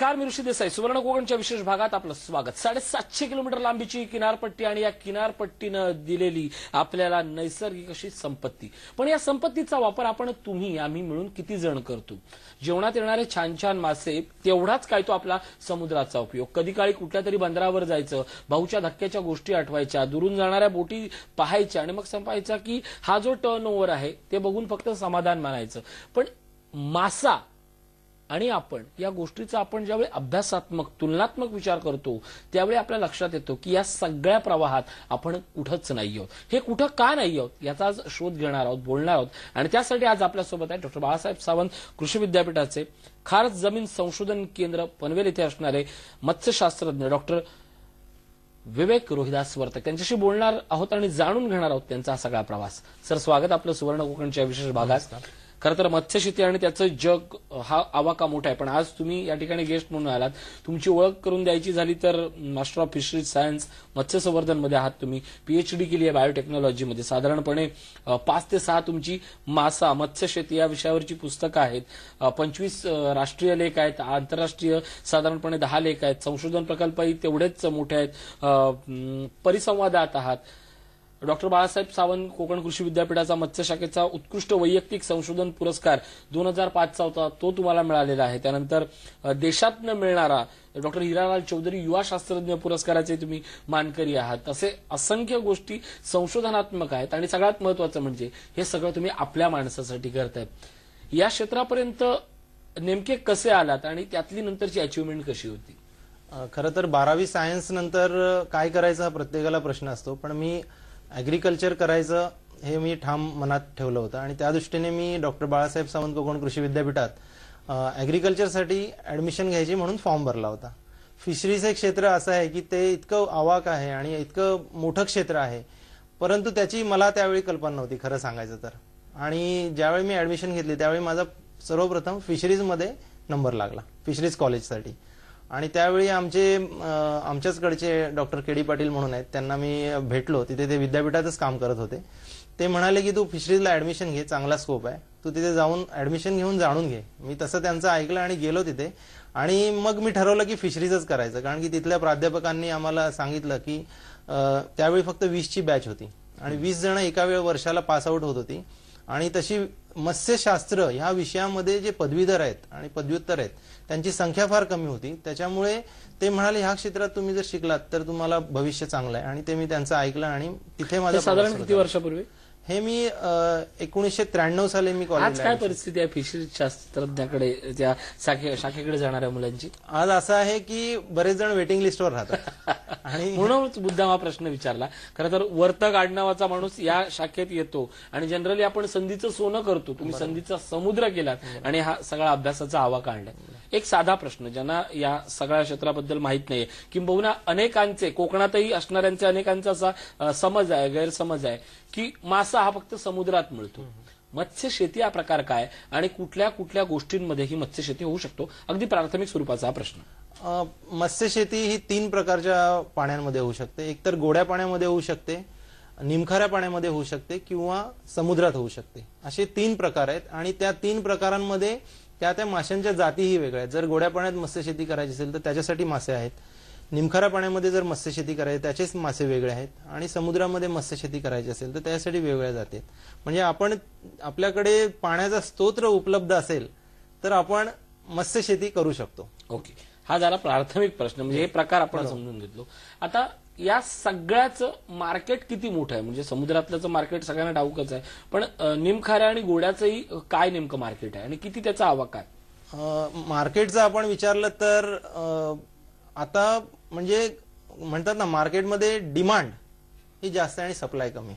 नमस्कार मी ऋषी देसाई सुवर्ण कोकणच्या विशेष भागात आपलं स्वागत साडेसातशे किलोमीटर लांबीची किनारपट्टी आणि या किनारपट्टीनं दिलेली आपल्याला नैसर्गिक अशी संपत्ती पण या संपत्तीचा वापर आपण तुम्ही आम्ही मिळून किती जण करतो जेवणात येणारे छान छान मासे तेवढाच काय तो आपला समुद्राचा उपयोग कधी काळी कुठल्या तरी बंदरावर जायचं भाऊच्या धक्क्याच्या गोष्टी आठवायच्या दुरून जाणाऱ्या बोटी पाहायच्या आणि मग संपायचा की हा जो टर्न ओव्हर आहे ते बघून फक्त समाधान मानायचं पण मासा आणि आपण या गोष्टीचा आपण ज्यावेळी अभ्यासात्मक तुलनात्मक विचार करतो त्यावेळी आपल्या लक्षात येतो की या सगळ्या प्रवाहात आपण कुठंच नाही आहोत हे कुठं का नाही आहोत याचा आज शोध घेणार आहोत बोलणार आहोत आणि त्यासाठी आज आपल्यासोबत आहे डॉक्टर बाळासाहेब सावंत कृषी विद्यापीठाचे खार जमीन संशोधन केंद्र पनवेल इथे असणारे मत्स्यशास्त्रज्ञ डॉक्टर विवेक रोहिदास वर्तक त्यांच्याशी बोलणार आहोत आणि जाणून घेणार आहोत त्यांचा हा सगळा प्रवास सर स्वागत आपलं सुवर्ण कोकणच्या विशेष भागात खरं तर मत्स्यशेती आणि त्याचं जग हा आवाका मोठा आहे पण आज तुम्ही या ठिकाणी गेस्ट म्हणून आलात तुमची ओळख करून द्यायची झाली तर मास्टर ऑफ फिशरीज सायन्स मत्स्य मध्ये आहात तुम्ही पीएचडी केली आहे बायोटेक्नॉलॉजीमध्ये साधारणपणे पाच ते सहा तुमची मासा मत्स्यशेती या विषयावरची पुस्तकं आहेत पंचवीस राष्ट्रीय लेख आहेत आंतरराष्ट्रीय साधारणपणे दहा लेख आहेत संशोधन प्रकल्पही तेवढेच मोठे आहेत परिसंवादात आहात डॉक्टर बाळासाहेब सावंत कोकण कृषी विद्यापीठाचा मत्स्य शाखेचा उत्कृष्ट वैयक्तिक संशोधन पुरस्कार दोन हजार पाचचा होता तो तुम्हाला मिळालेला आहे त्यानंतर देशातनं मिळणारा डॉक्टर हिरालाल चौधरी युवा शास्त्रज्ञ पुरस्काराचे तुम्ही मानकरी आहात असे असंख्य गोष्टी संशोधनात्मक आहेत आणि सगळ्यात महत्वाचं म्हणजे हे सगळं तुम्ही आपल्या माणसासाठी करतायत या क्षेत्रापर्यंत नेमके कसे आलात आणि त्यातली नंतरची अचिव्हमेंट कशी होती खरं तर बारावी सायन्स नंतर काय करायचा हा प्रत्येकाला प्रश्न असतो पण मी ऍग्रीकल्चर करायचं हे मी ठाम मनात ठेवलं होतं आणि त्या दृष्टीने मी डॉक्टर बाळासाहेब सावंत कोकण कृषी विद्यापीठात ॲग्रिकल्चरसाठी ऍडमिशन घ्यायची म्हणून फॉर्म भरला होता फिशरीज हे क्षेत्र असं आहे की ते इतकं आवाक आहे आणि इतकं मोठं क्षेत्र आहे परंतु त्याची मला त्यावेळी कल्पना नव्हती खरं सांगायचं तर आणि ज्यावेळी मी ॲडमिशन घेतली त्यावेळी माझा सर्वप्रथम फिशरीजमध्ये नंबर लागला फिशरीज कॉलेजसाठी आणि त्यावेळी आमचे आमच्याचकडचे डॉक्टर के डी पाटील म्हणून आहेत त्यांना मी भेटलो तिथे ते विद्यापीठातच काम करत होते ते म्हणाले की तू फिशरीजला ऍडमिशन घे चांगला स्कोप आहे तू तिथे जाऊन ऍडमिशन घेऊन जाणून घे मी तसं त्यांचं ऐकलं आणि गेलो तिथे आणि मग मी ठरवलं की फिशरीजच करायचं कारण की तिथल्या प्राध्यापकांनी आम्हाला सांगितलं की त्यावेळी फक्त वीसची बॅच होती आणि वीस जण एका वेळ वर्षाला पास आऊट होत होती आणि तशी मत्स्यशास्त्र ह्या विषयामध्ये जे पदवीधर आहेत आणि पदव्युत्तर आहेत त्यांची संख्या फार कमी होती त्याच्यामुळे ते म्हणाले ह्या क्षेत्रात तुम्ही जर शिकलात तर तुम्हाला भविष्य चांगलं आहे आणि ते मी त्यांचं ऐकलं आणि तिथे माझं साधारण किती वर्षापूर्वी हे मी एकोणीसशे त्र्याण्णव साली मी कॉलेज काय परिस्थिती आहे फिशरी शास्त्रज्ञाकडे त्या शाखेकडे जाणाऱ्या मुलांची आज असं आहे की बरेच जण वेटिंग लिस्टवर राहतात आणि म्हणूनच बुद्धा हा प्रश्न विचारला खरं तर वर्तक आडनावाचा माणूस या शाखेत येतो आणि जनरली आपण संधीचं सोनं करतो तुम्ही संधीचा समुद्र केलात आणि हा सगळा अभ्यासाचा आवा काढला एक साधा प्रश्न ज्यांना या सगळ्या क्षेत्राबद्दल माहीत नाहीये किंबहुना अनेकांचे कोकणातही असणाऱ्यांचे अनेकांचा असा समज आहे गैरसमज आहे की मासा हा फक्त समुद्रात मिळतो मत्स्य शेती हा प्रकार काय आणि कुठल्या कुठल्या गोष्टींमध्ये ही मत्स्य शेती होऊ शकतो अगदी प्राथमिक स्वरूपाचा हा प्रश्न मत्स्य शेती ही तीन प्रकारच्या पाण्यांमध्ये होऊ शकते एकतर गोड्या पाण्यामध्ये होऊ शकते निमखाऱ्या पाण्यामध्ये होऊ शकते किंवा समुद्रात होऊ शकते असे तीन प्रकार आहेत आणि त्या तीन प्रकारांमध्ये त्या त्या माशांच्या जातीही वेगळ्या आहेत जर गोड्या पाण्यात मत्स्यशेती करायची असेल तर त्याच्यासाठी मासे आहेत निमखारा पाण्यामध्ये जर मत्स्यशेती करायची त्याचेच मासे वेगळे आहेत आणि समुद्रामध्ये मत्स्यशेती करायची असेल तर त्यासाठी वेगळ्या जाती म्हणजे आपण आपल्याकडे पाण्याचा स्तोत्र उपलब्ध असेल तर आपण मत्स्यशेती करू शकतो ओके हा झाला प्राथमिक प्रश्न म्हणजे हे प्रकार आपण समजून घेतलो आता या सगळ्याचं मार्केट किती मोठं आहे म्हणजे समुद्रातलं मार्केट सगळ्यांना डाऊकच आहे पण निमखाऱ्या आणि गोड्याचंही काय नेमकं मार्केट आहे आणि किती त्याचा आवाक आहे मार्केटचं आपण विचारलं तर आता म्हणजे म्हणतात ना मार्केटमध्ये डिमांड ही जास्त आहे आणि सप्लाय कमी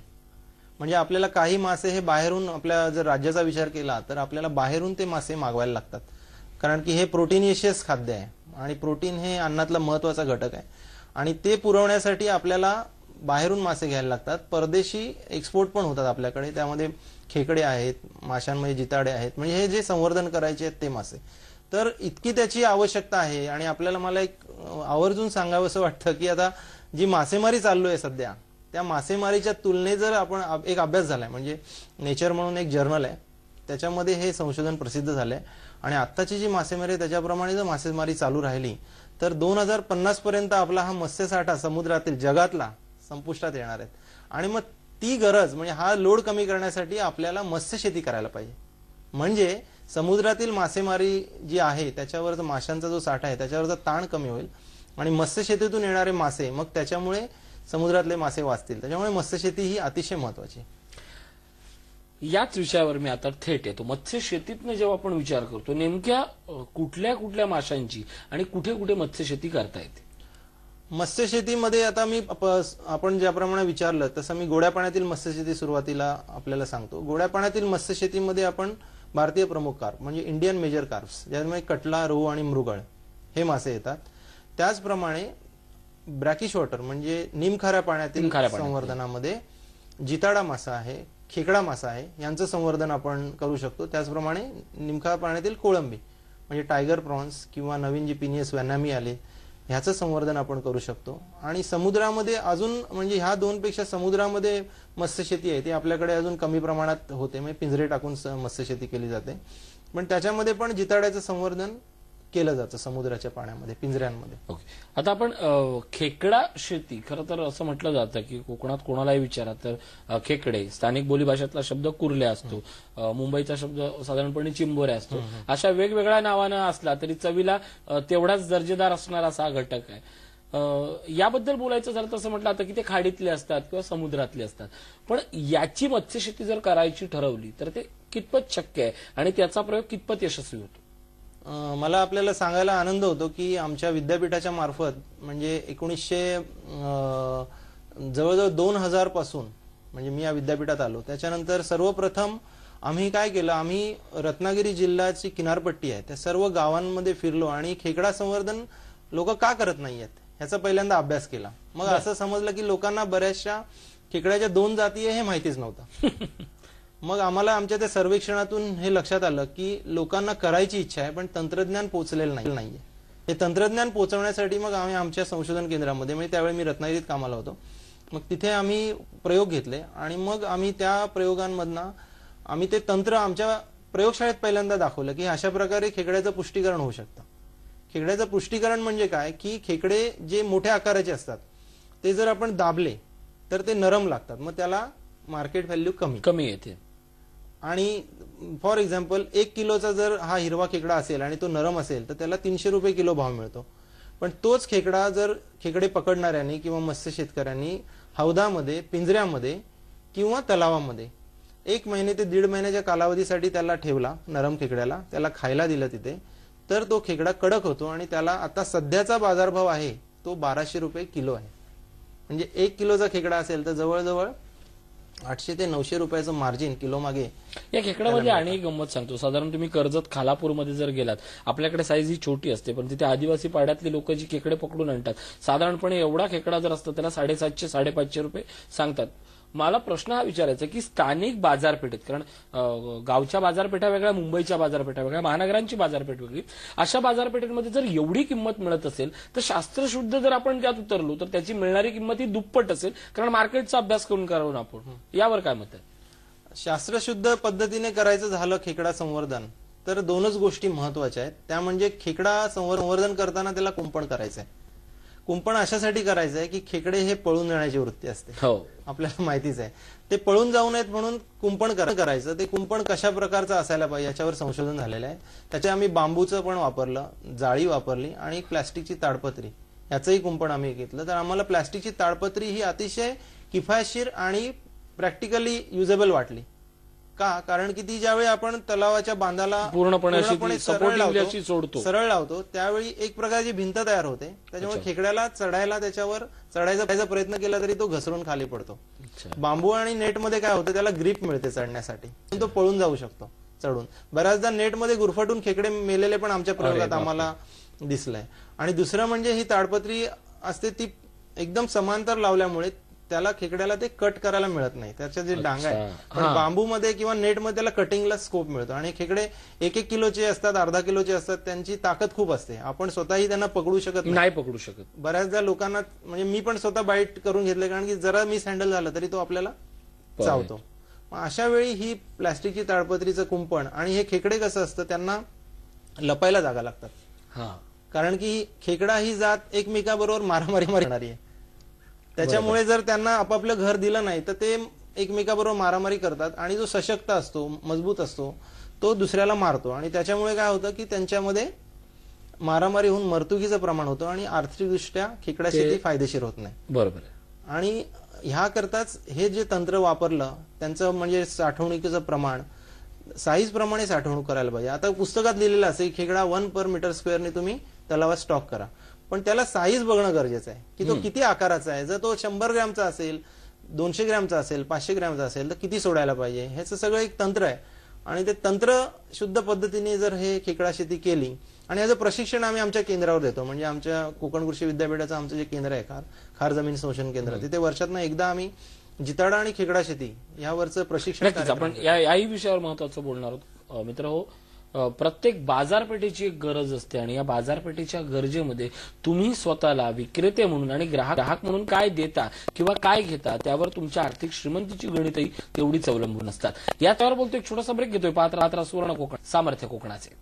म्हणजे आपल्याला काही मासे हे बाहेरून आपल्या जर राज्याचा विचार केला तर आपल्याला बाहेरून ते मासे मागवायला लागतात कारण की हे प्रोटीनिशियस खाद्य आहे आणि प्रोटीन हे अन्नातला महत्वाचा घटक आहे आणि ते पुरवण्यासाठी आपल्याला बाहेरून मासे घ्यायला लागतात परदेशी एक्सपोर्ट पण होतात आपल्याकडे त्यामध्ये खेकडे आहेत माशांमध्ये जिताडे आहेत म्हणजे हे जे संवर्धन करायचे आहेत ते मासे तर इतकी त्याची आवश्यकता आहे आणि आपल्याला मला एक आवर्जून सांगावं असं वाटतं की आता जी मासेमारी चाललो आहे सध्या त्या मासेमारीच्या तुलनेत जर आपण एक अभ्यास झालाय म्हणजे नेचर म्हणून एक जर्नल आहे त्याच्यामध्ये हे संशोधन प्रसिद्ध झालंय आणि आत्ताची जी मासेमारी त्याच्याप्रमाणे जर मासेमारी चालू राहिली तर दोन हजार पन्नास पर्यंत आपला हा मत्स्यसाठा समुद्रातील जगातला संपुष्टात येणार आहेत आणि मग ती गरज म्हणजे हा लोड कमी करण्यासाठी आपल्याला मत्स्य शेती करायला पाहिजे म्हणजे समुद्रातील मासेमारी जी आहे त्याच्यावर माशांचा जो साठा आहे त्याच्यावरचा ताण कमी होईल आणि मत्स्य शेतीतून येणारे मासे मग त्याच्यामुळे समुद्रातले मासे वाचतील त्याच्यामुळे मत्स्यशेती ही अतिशय महत्वाची याच विषयावर मी आता थेट येतो मत्स्य शेतीतनं जेव्हा आपण विचार करतो नेमक्या कुठल्या कुठल्या माशांची आणि कुठे कुठे मत्स्य शेती करता येते मत्स्य आता मी आपण ज्याप्रमाणे विचारलं तसं मी गोड्या पाण्यातील मत्स्यशेती सुरुवातीला आपल्याला सांगतो गोड्या पाण्यातील मत्स्यशेतीमध्ये आपण भारतीय प्रमुख कार्प म्हणजे इंडियन मेजर कार्प्स ज्यामध्ये कटला रोहू आणि मृगळ हे मासे येतात त्याचप्रमाणे ब्रॅकिश वॉटर म्हणजे निमखाऱ्या पाण्यातील संवर्धनामध्ये जिताडा मासा आहे खेकडा मासा आहे यांचं संवर्धन आपण करू शकतो त्याचप्रमाणे निमखा पाण्यातील कोळंबी म्हणजे टायगर प्रॉन्स किंवा नवीन जी पिनियस वॅनामी आले ह्याचं संवर्धन आपण करू शकतो आणि समुद्रामध्ये अजून म्हणजे ह्या दोनपेक्षा समुद्रामध्ये मत्स्यशेती आहे ती आपल्याकडे अजून कमी प्रमाणात होते म्हणजे पिंजरे टाकून मत्स्यशेती केली जाते पण त्याच्यामध्ये पण जिताड्याचं संवर्धन केलं जातं समुद्राच्या पाण्यामध्ये पिंजऱ्यांमध्ये ओके आता आपण खेकडा शेती खरं तर असं म्हटलं जातं की कोकणात कोणालाही विचारा तर खेकडे स्थानिक बोलीभाषेतला शब्द कुर्ल्या असतो मुंबईचा शब्द साधारणपणे चिंबोऱ्या असतो अशा वेगवेगळ्या नावानं असला तरी चवीला तेवढाच दर्जेदार असणारा असा हा घटक आहे याबद्दल बोलायचं झालं तसं असं म्हटलं आता की ते खाडीतले असतात किंवा समुद्रातले असतात पण याची मत्स्यशेती जर करायची ठरवली तर ते कितपत शक्य आहे आणि त्याचा प्रयोग कितपत यशस्वी होतो मला आपल्याला सांगायला आनंद होतो की आमच्या विद्यापीठाच्या मार्फत म्हणजे एकोणीसशे जवळजवळ दोन हजार पासून म्हणजे मी या विद्यापीठात आलो त्याच्यानंतर सर्वप्रथम आम्ही काय केलं आम्ही रत्नागिरी जिल्ह्याची किनारपट्टी आहे त्या सर्व गावांमध्ये फिरलो आणि खेकडा संवर्धन लोक का करत आहेत ह्याचा पहिल्यांदा अभ्यास केला मग असं समजलं की लोकांना बऱ्याचशा खेकड्याच्या दोन जाती आहे हे माहितीच नव्हतं मग आम्हाला आमच्या त्या सर्वेक्षणातून हे लक्षात आलं की लोकांना करायची इच्छा आहे पण तंत्रज्ञान पोचलेलं नाही हे तंत्रज्ञान पोचवण्यासाठी मग आम्ही आमच्या संशोधन केंद्रामध्ये म्हणजे त्यावेळी मी रत्नागिरीत कामाला होतो मग तिथे आम्ही प्रयोग घेतले आणि मग आम्ही त्या प्रयोगांमधनं आम्ही ते तंत्र आमच्या प्रयोगशाळेत पहिल्यांदा दाखवलं की अशा प्रकारे खेकड्याचं पुष्टीकरण होऊ शकतं खेकड्याचं पुष्टीकरण म्हणजे काय की खेकडे जे मोठ्या आकाराचे असतात ते जर आपण दाबले तर ते नरम लागतात मग त्याला मार्केट व्हॅल्यू कमी कमी येते आणि फॉर एक्झाम्पल एक किलोचा जर हा हिरवा खेकडा असेल आणि तो नरम असेल तर त्याला तीनशे रुपये किलो भाव मिळतो पण तोच खेकडा जर खेकडे पकडणाऱ्यांनी किंवा मत्स्य शेतकऱ्यांनी हौदामध्ये पिंजऱ्यामध्ये किंवा तलावामध्ये एक महिने ते दीड महिन्याच्या कालावधीसाठी त्याला ठेवला नरम खेकड्याला त्याला खायला दिलं तिथे तर तो खेकडा कडक होतो आणि त्याला आता सध्याचा बाजारभाव आहे तो बाराशे रुपये किलो आहे म्हणजे एक किलोचा खेकडा असेल तर जवळजवळ आठशे ते नऊशे रुपयाचं मार्जिन किलो मागे या खेकड्यामध्ये आणि एक गंमत सांगतो साधारण तुम्ही कर्जत खालापूरमध्ये जर गेलात आपल्याकडे साईज ही छोटी असते पण तिथे आदिवासी पाड्यातली लोक जी खेकडे पकडून आणतात साधारणपणे एवढा खेकडा जर असतो त्याला साडेसातशे साडेपाचशे रुपये सांगतात मला प्रश्न हा विचारायचा की स्थानिक बाजारपेठेत कारण गावच्या बाजारपेठा वेगळ्या मुंबईच्या बाजारपेठा वेगळ्या महानगरांची बाजारपेठ वेगळी अशा बाजारपेठेमध्ये जर एवढी किंमत मिळत असेल तर शास्त्रशुद्ध जर आपण त्यात उतरलो तर त्याची मिळणारी किंमत ही दुप्पट असेल कारण मार्केटचा अभ्यास करून करावं आपण यावर काय मत आहे शास्त्रशुद्ध पद्धतीने करायचं झालं खेकडा संवर्धन तर दोनच गोष्टी महत्वाच्या आहेत त्या म्हणजे खेकडा संवर्धन करताना त्याला कुंपण करायचं आहे कुंपण अशासाठी करायचं आहे की खेकडे हे पळून जाण्याची वृत्ती असते हो आपल्याला माहितीच आहे ते पळून जाऊ नयेत म्हणून कुंपण करायचं ते कुंपण कशा प्रकारचं असायला पाहिजे याच्यावर संशोधन झालेलं आहे त्याच्या आम्ही बांबूचं पण वापरलं जाळी वापरली आणि प्लास्टिकची ताडपत्री याचंही कुंपण आम्ही घेतलं तर आम्हाला प्लास्टिकची ताडपत्री ही अतिशय किफायतशीर आणि प्रॅक्टिकली युजेबल वाटली का कारण की ती ज्यावेळी आपण तलावाच्या बांधाला पूर्णपणे सरळ लावतो सोडतो सरळ लावतो त्यावेळी एक प्रकारची भिंत तयार होते त्याच्यामुळे खेकड्याला चढायला त्याच्यावर चढायचा प्रयत्न केला तरी तो घसरून खाली पडतो बांबू आणि नेटमध्ये काय होतं त्याला ग्रीप मिळते चढण्यासाठी तो पळून जाऊ शकतो चढून बऱ्याचदा नेटमध्ये गुरफटून खेकडे मेलेले पण आमच्या प्रयोगात आम्हाला दिसलंय आणि दुसरं म्हणजे ही ताडपत्री असते ती एकदम समांतर लावल्यामुळे त्याला खेकड्याला ते कट करायला मिळत नाही त्याच्या जे डांगा आहे बांबू मध्ये किंवा नेट मध्ये त्याला कटिंगला स्कोप मिळतो आणि खेकडे एक एक किलोचे असतात अर्धा किलोचे असतात त्यांची ताकद खूप असते आपण स्वतःही त्यांना पकडू शकत नाही पकडू शकत बऱ्याचदा लोकांना म्हणजे मी पण स्वतः बाईट करून घेतले कारण की जरा मी हँडल झालं तरी तो आपल्याला चावतो अशा वेळी ही प्लास्टिकची ताडपत्रीचं कुंपण आणि हे खेकडे कसं असतं त्यांना लपायला जागा लागतात कारण की खेकडा ही जात एकमेकाबरोबर मारामारी मारणारी आहे त्याच्यामुळे जर त्यांना आपापलं घर दिलं नाही तर ते एकमेकाबरोबर मारामारी करतात आणि जो सशक्त असतो मजबूत असतो तो दुसऱ्याला मारतो आणि त्याच्यामुळे काय होतं की त्यांच्यामध्ये मारामारी होऊन मर्तुकीचं प्रमाण होतं आणि आर्थिकदृष्ट्या खेकडा शेती फायदेशीर होत नाही बरोबर आणि ह्याकरताच हे जे तंत्र वापरलं त्यांचं म्हणजे साठवणुकीचं प्रमाण साईज प्रमाणे साठवणूक करायला पाहिजे आता पुस्तकात लिहिलेलं असेल खेकडा वन पर मीटर स्क्वेअरने तुम्ही तलावात स्टॉक करा पण त्याला साईज बघणं गरजेचं आहे की तो किती आकाराचा आहे जर तो शंभर ग्रॅमचा असेल दोनशे ग्रॅमचा असेल पाचशे ग्रॅमचा असेल तर किती सोडायला पाहिजे ह्याचं सगळं एक तंत्र आहे आणि ते तंत्र शुद्ध पद्धतीने जर हे खेकडा शेती केली आणि याचं प्रशिक्षण आम्ही आमच्या केंद्रावर देतो म्हणजे आमच्या कोकण कृषी विद्यापीठाचं आमचं जे केंद्र आहे खार खार जमीन संशोधन केंद्र तिथे वर्षातनं एकदा आम्ही जिताडा आणि खेकडा शेती यावरचं प्रशिक्षण आपण याही विषयावर महत्वाचं बोलणार आहोत मित्र हो प्रत्येक बाजारपेठेची एक गरज असते आणि या बाजारपेठेच्या गरजेमध्ये तुम्ही स्वतःला विक्रेते म्हणून आणि ग्राहक ग्राहक म्हणून काय देता किंवा काय घेता त्यावर तुमच्या आर्थिक श्रीमंतीची गणितही तेवढीच अवलंबून असतात त्यावर बोलतो एक छोटासा ब्रेक घेतोय पात्र सुवर्ण कोकण सामर्थ्य कोकणाचे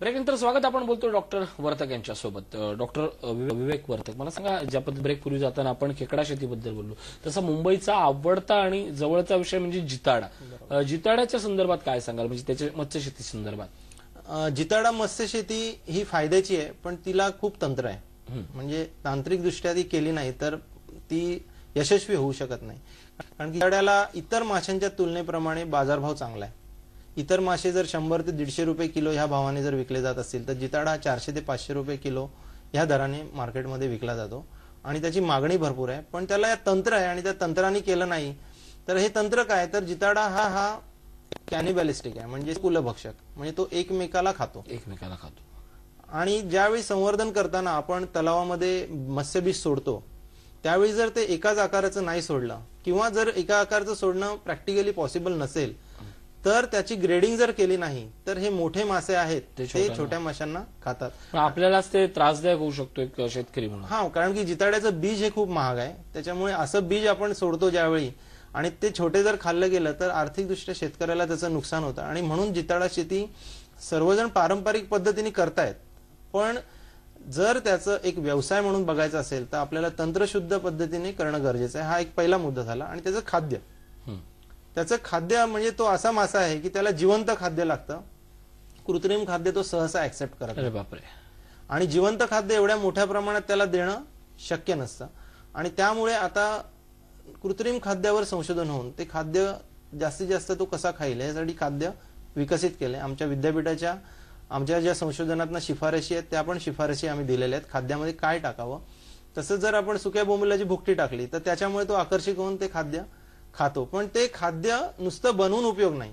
ब्रेक नंतर स्वागत आपण बोलतो डॉक्टर वर्तक यांच्यासोबत डॉक्टर विवेक वर्तक मला सांगा ज्या ब्रेक पूर्वी जाताना आपण खेकडा शेतीबद्दल बोललो तसा मुंबईचा आवडता आणि जवळचा विषय म्हणजे जिताडा जिताड्याच्या संदर्भात काय सांगाल म्हणजे त्याच्या मत्स्य शेती संदर्भात जिताडा मत्स्य शेती ही फायद्याची आहे पण तिला खूप तंत्र आहे म्हणजे तांत्रिकदृष्ट्या ती केली नाही तर ती यशस्वी होऊ शकत नाही कारण जिताड्याला इतर माशांच्या तुलनेप्रमाणे बाजारभाव चांगला आहे इतर मासे जर शंभर ते दीडशे रुपये किलो ह्या भावाने जर विकले जात असतील तर जिताडा हा चारशे ते पाचशे रुपये किलो ह्या दराने मार्केटमध्ये विकला जातो आणि त्याची मागणी भरपूर आहे पण त्याला या तंत्र आहे आणि त्या तंत्राने केलं नाही तर हे तंत्र काय तर जिताडा हा हा कॅनिबॅलिस्टिक आहे म्हणजे कुलभक्षक म्हणजे तो एकमेकाला खातो एकमेकाला खातो आणि ज्यावेळी संवर्धन करताना आपण तलावामध्ये मत्स्यबीज सोडतो त्यावेळी जर ते एकाच आकाराचं नाही सोडलं किंवा जर एका आकाराचं सोडणं प्रॅक्टिकली पॉसिबल नसेल तर त्याची ग्रेडिंग जर केली नाही तर हे मोठे मासे आहेत ते छोट्या माशांना खातात आपल्यालाच ते त्रासदायक होऊ शकतो एक शेतकरी म्हणून हा कारण की जिताड्याचं बीज हे खूप महाग आहे त्याच्यामुळे असं बीज आपण सोडतो ज्यावेळी आणि ते छोटे जर खाल्लं गेलं तर आर्थिकदृष्ट्या शेतकऱ्याला त्याचं नुकसान होतं आणि म्हणून जिताडा शेती सर्वजण पारंपरिक पद्धतीने करतायत पण जर त्याचं एक व्यवसाय म्हणून बघायचं असेल तर आपल्याला तंत्रशुद्ध पद्धतीने करणं गरजेचं आहे हा एक पहिला मुद्दा झाला आणि त्याचं खाद्य त्याचं खाद्य म्हणजे तो असा मासा आहे की त्याला जिवंत खाद्य लागतं कृत्रिम खाद्य तो सहसा ऍक्सेप्ट करत बापरे आणि जिवंत खाद्य एवढ्या मोठ्या प्रमाणात त्याला देणं शक्य नसतं आणि त्यामुळे आता कृत्रिम खाद्यावर संशोधन होऊन ते खाद्य जास्तीत जास्त तो कसा खाईल यासाठी खाद्य विकसित केले आमच्या विद्यापीठाच्या आमच्या ज्या संशोधनात शिफारशी आहेत त्या पण शिफारशी आम्ही दिलेल्या आहेत खाद्यामध्ये काय टाकावं तसंच जर आपण सुक्या बोंबिलाची भुकटी टाकली तर त्याच्यामुळे तो आकर्षित होऊन ते खाद्य खातो पण ते खाद्य नुसतं बनवून उपयोग नाही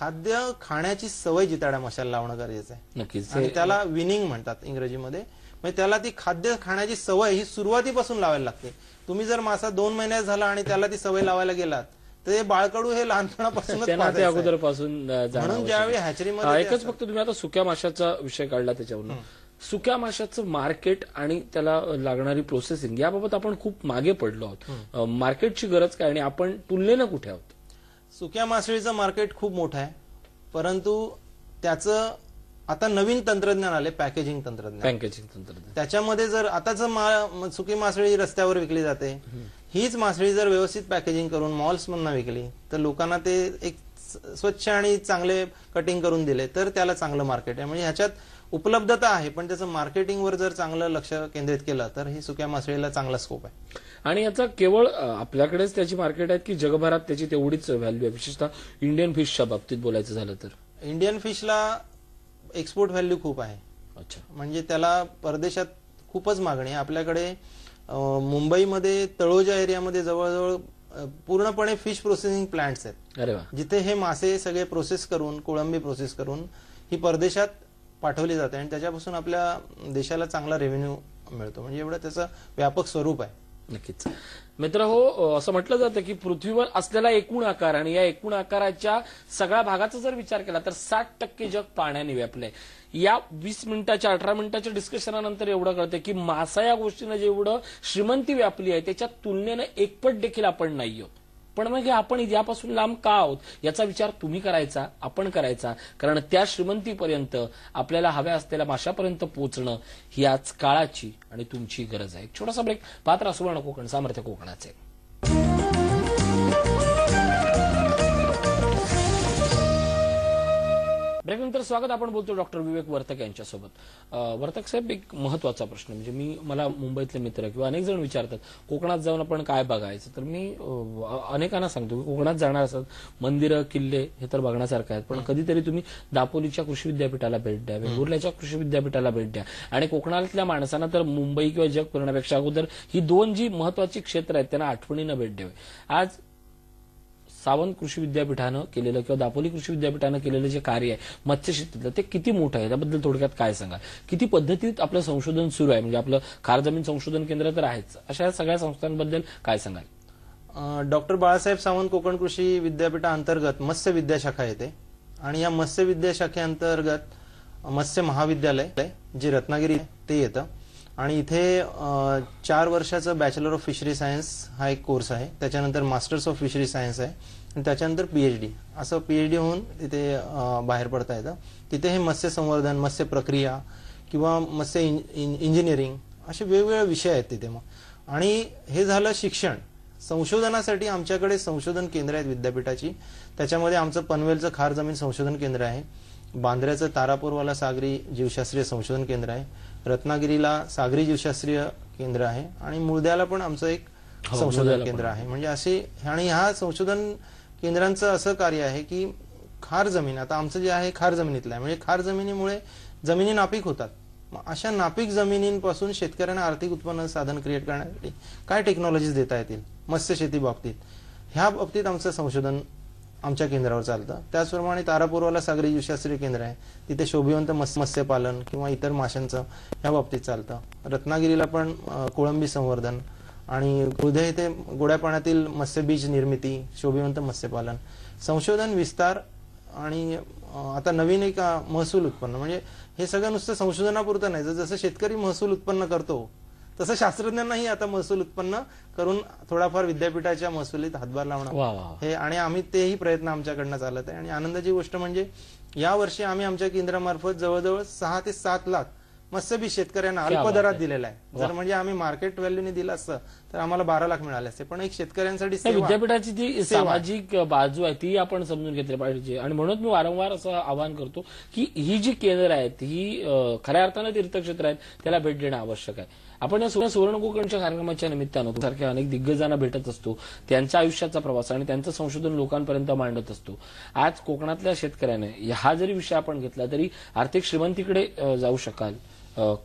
खाद्य खाण्याची सवय जिताड्या मशाला लावणं गरजेचं आहे नक्कीच त्याला विनिंग म्हणतात इंग्रजीमध्ये म्हणजे त्याला ती खाद्य खाण्याची सवय ही सुरुवातीपासून लावायला लागते तुम्ही जर मासा दोन महिन्यात झाला आणि त्याला ती सवय लावायला गेलात तर हे बाळकडू हे लहानपणापासून अगोदरपासून म्हणून ज्यावेळी हॅचरीमध्ये एकच फक्त तुम्ही आता सुक्या माशाचा विषय काढला त्याच्यावरून सुक्या माशाचं मार्केट आणि त्याला लागणारी प्रोसेसिंग याबाबत आपण खूप मागे पडलो आहोत मार्केटची गरज काय आणि आपण तुलनेनं कुठे आहोत सुक्या मासळीचं मार्केट खूप मोठं आहे परंतु त्याचं आता नवीन तंत्रज्ञान आले पॅकेजिंग तंत्रज्ञान पॅकेजिंग तंत्रज्ञान त्याच्यामध्ये जर आताच मा, सुकी मासळी रस्त्यावर विकली जाते हीच मासळी जर व्यवस्थित पॅकेजिंग करून मधून विकली तर लोकांना ते एक स्वच्छ आणि चांगले कटिंग करून दिले तर त्याला चांगलं मार्केट आहे म्हणजे ह्याच्यात उपलब्धता आहे पण त्याचं मार्केटिंगवर जर चांगलं लक्ष केंद्रित केलं तर ही सुक्या मासळीला चांगला स्कोप आहे आणि याचा केवळ आपल्याकडेच त्याची मार्केट आहे की जगभरात त्याची तेवढीच व्हॅल्यू आहे विशेषतः इंडियन फिशच्या बाबतीत बोलायचं झालं तर इंडियन फिशला एक्सपोर्ट व्हॅल्यू खूप आहे अच्छा म्हणजे त्याला परदेशात खूपच मागणी आहे आपल्याकडे मुंबईमध्ये तळोजा एरियामध्ये जवळजवळ पूर्णपणे फिश प्रोसेसिंग प्लांट्स आहेत अरे वा जिथे हे मासे सगळे प्रोसेस करून कोळंबी प्रोसेस करून ही परदेशात पाठवली जाते आणि त्याच्यापासून आपल्या देशाला चांगला रेव्हेन्यू मिळतो म्हणजे एवढं त्याचं व्यापक स्वरूप आहे नक्कीच मित्र हो असं म्हटलं जातं की पृथ्वीवर असलेला एकूण आकार आणि या एकूण आकाराच्या सगळ्या भागाचा जर विचार केला तर साठ टक्के जग पाण्याने व्यापलंय या वीस मिनिटाच्या अठरा मिनिटाच्या डिस्कशनानंतर एवढं कळतं की मासा या गोष्टीनं जेवढं श्रीमंती व्यापली आहे त्याच्या तुलनेनं एकपट देखील आपण नाही आहोत पण मग म्हणजे आपण यापासून लांब का आहोत याचा विचार तुम्ही करायचा आपण करायचा कारण त्या श्रीमंतीपर्यंत आपल्याला हव्या असलेल्या माशापर्यंत पोहोचणं ही आज काळाची आणि तुमची गरज आहे छोटासा ब्रेक पात्र असू नको कारण सामर्थ्य कोकणाचे ब्रेकनंतर स्वागत आपण बोलतो डॉक्टर विवेक वर्तक यांच्यासोबत वर्तक साहेब एक महत्वाचा प्रश्न म्हणजे मी मला मुंबईतले मित्र किंवा अनेक जण विचारतात कोकणात जाऊन आपण काय बघायचं तर मी अनेकांना सांगतो की कोकणात जाणार असतात मंदिरं किल्ले हे तर बघण्यासारखं आहेत पण कधीतरी तुम्ही दापोलीच्या कृषी विद्यापीठाला भेट द्या वेंगुर्ल्याच्या कृषी विद्यापीठाला भेट द्या आणि कोकणातल्या माणसांना तर मुंबई किंवा जग फिरण्यापेक्षा अगोदर ही दोन जी महत्वाची क्षेत्र आहेत त्यांना आठवणीनं भेट द्यावी आज सावंत कृषी विद्यापीठानं केलेलं किंवा दापोली कृषी विद्यापीठानं केलेलं जे कार्य आहे मत्स्य ते किती मोठं आहे त्याबद्दल थोडक्यात काय सांगा किती पद्धतीत आपलं संशोधन सुरू आहे म्हणजे आपलं खार जमीन संशोधन केंद्र तर आहेच अशा सगळ्या संस्थांबद्दल काय सांगाल डॉक्टर बाळासाहेब सावंत कोकण कृषी विद्यापीठाअंतर्गत मत्स्य विद्याशाखा येते आणि या मत्स्य विद्याशाखेअंतर्गत मत्स्य महाविद्यालय जे रत्नागिरी ते येतं आणि इथे चार वर्षाचं बॅचलर ऑफ फिशरी सायन्स हा एक कोर्स आहे त्याच्यानंतर मास्टर्स ऑफ फिशरी सायन्स आहे आणि त्याच्यानंतर पी एच डी असं पी डी होऊन तिथे बाहेर पडता येतं तिथे हे मत्स्य संवर्धन मत्स्य प्रक्रिया किंवा मत्स्य इंजिनिअरिंग असे वेगवेगळे विषय आहेत तिथे मग आणि हे झालं शिक्षण संशोधनासाठी आमच्याकडे संशोधन केंद्र आहेत विद्यापीठाची त्याच्यामध्ये आमचं पनवेलचं खार जमीन संशोधन केंद्र आहे बांद्र्याचं तारापूरवाला सागरी जीवशास्त्रीय संशोधन केंद्र आहे रत्नागिरीला सागरी जीवशास्त्रीय केंद्र आहे आणि मुळद्याला पण आमचं एक हो, संशोधन केंद्र आहे म्हणजे असे आणि ह्या संशोधन केंद्रांचं असं कार्य आहे की खार जमीन आता आमचं जे आहे खार जमिनीतलं आहे म्हणजे खार जमिनीमुळे जमिनी नापीक होतात अशा नापीक जमिनींपासून शेतकऱ्यांना आर्थिक उत्पन्न साधन क्रिएट करण्यासाठी काय टेक्नॉलॉजीज देता येतील मत्स्य शेती बाबतीत ह्या बाबतीत आमचं संशोधन आमच्या केंद्रावर चालतं त्याचप्रमाणे तारापूर्वाला सागरी जीवशास्त्रीय केंद्र आहे तिथे शोभिवंत मत्स्यपालन किंवा इतर माशांचं ह्या बाबतीत चालतं रत्नागिरीला पण कोळंबी संवर्धन आणि हृदय इथे गोड्या पाण्यातील मत्स्यबीज निर्मिती शोभिवंत मत्स्यपालन संशोधन विस्तार आणि आता नवीन एक महसूल उत्पन्न म्हणजे हे सगळं नुसतं संशोधनापुरतं नाही जसं शेतकरी महसूल उत्पन्न करतो तसं शास्त्रज्ञांनाही आता महसूल उत्पन्न करून थोडाफार विद्यापीठाच्या महसुलीत हातभार लावणं हे आणि आम्ही तेही प्रयत्न आमच्याकडनं चालत आहे आणि आनंदाची गोष्ट म्हणजे या वर्षी आम्ही आमच्या केंद्रामार्फत जवळजवळ सहा ते सात लाख मत्स्यबी शेतकऱ्यांना अल्प दरात दिलेला आहे जर म्हणजे आम्ही मार्केट व्हॅल्यूने दिला असतं तर आम्हाला बारा लाख मिळाले असते पण एक शेतकऱ्यांसाठी विद्यापीठाची जी सामाजिक बाजू आहे ती आपण समजून घेतली पाहिजे आणि म्हणून मी वारंवार असं आवाहन करतो की ही जी केंद्र आहेत ही खऱ्या अर्थानं तीर्थक्षेत्र आहेत त्याला भेट देणं आवश्यक आहे आपण या सुवर्ण कोकणच्या कार्यक्रमाच्या निमित्तानं सारख्या अनेक दिग्गजांना भेटत असतो त्यांच्या आयुष्याचा प्रवास आणि त्यांचं संशोधन लोकांपर्यंत मांडत असतो आज कोकणातल्या शेतकऱ्याने हा जरी विषय आपण घेतला तरी आर्थिक श्रीमंतीकडे जाऊ शकाल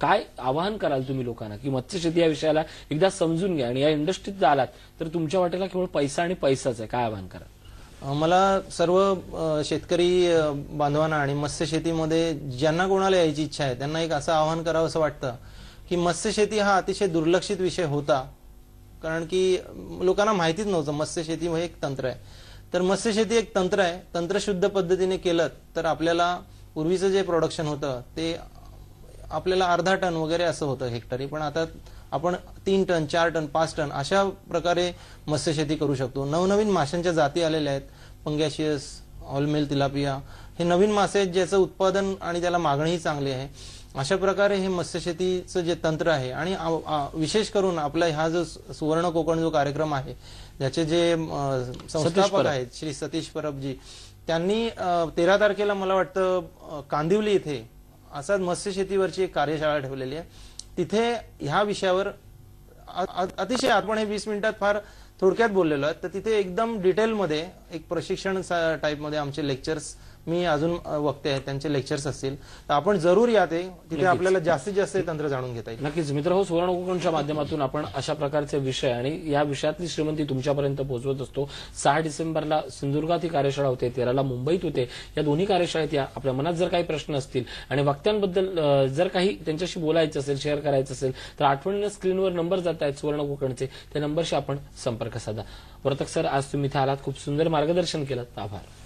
काय आवाहन कराल तुम्ही लोकांना की मत्स्यशेती या विषयाला एकदा समजून घ्या आणि या इंडस्ट्रीत जालात तर तुमच्या वाटेला केवळ पैसा आणि पैसाच आहे काय आवाहन कराल मला सर्व शेतकरी बांधवांना आणि मत्स्यशेतीमध्ये ज्यांना कोणाला यायची इच्छा आहे त्यांना एक असं आवाहन करावं असं वाटतं की मत्स्यशेती हा अतिशय दुर्लक्षित विषय होता कारण की लोकांना माहितीच नव्हतं मत्स्यशेती हे एक तंत्र आहे तर मत्स्यशेती एक तंत्र आहे तंत्रशुद्ध पद्धतीने केलं तर आपल्याला पूर्वीचं जे प्रोडक्शन होतं ते आपल्याला अर्धा टन वगैरे असं होतं हेक्टरी पण आता आपण तीन टन चार टन पाच टन अशा प्रकारे मत्स्यशेती करू शकतो नवनवीन माशांच्या जाती आलेल्या आहेत पंगॅशियस ऑलमेल तिलापिया हे नवीन मासे आहेत ज्याचं उत्पादन आणि त्याला मागणीही चांगली आहे अशा प्रकारे हे मत्स्यशेतीचं जे तंत्र आहे आणि विशेष करून आपला हा जो सुवर्ण कोकण जो कार्यक्रम आहे ज्याचे जे संस्थापक आहेत श्री सतीश परबजी त्यांनी तेरा तारखेला मला वाटतं कांदिवली इथे मत्स्य मत्स्यशेतीवरची एक कार्यशाळा ठेवलेली आहे तिथे ह्या विषयावर अतिशय आपण हे वीस मिनिटात फार थोडक्यात बोललेलो आहे तर तिथे एकदम डिटेलमध्ये एक प्रशिक्षण टाईपमध्ये आमचे लेक्चर्स मी अजून वक्ते आहेत त्यांचे लेक्चर्स असतील तर आपण जरूर या ते तिथे आपल्याला जास्तीत जास्त तंत्र जाणून घेता येईल नक्कीच मित्र हो सुवर्ण कोकणच्या माध्यमातून आपण अशा प्रकारचे विषय आणि या विषयातली श्रीमंती तुमच्यापर्यंत पोहोचवत असतो सहा डिसेंबरला सिंधुदुर्गात ही कार्यशाळा होते तेराला मुंबईत होते या दोन्ही कार्यशाळेत या आपल्या मनात जर काही प्रश्न असतील आणि वक्त्यांबद्दल जर काही त्यांच्याशी बोलायचं असेल शेअर करायचं असेल तर आठवणीनं स्क्रीनवर नंबर जात आहेत सुवर्ण कोकणचे त्या नंबरशी आपण संपर्क साधा वर्तक सर आज तुम्ही इथे आलात खूप सुंदर मार्गदर्शन केलं आभार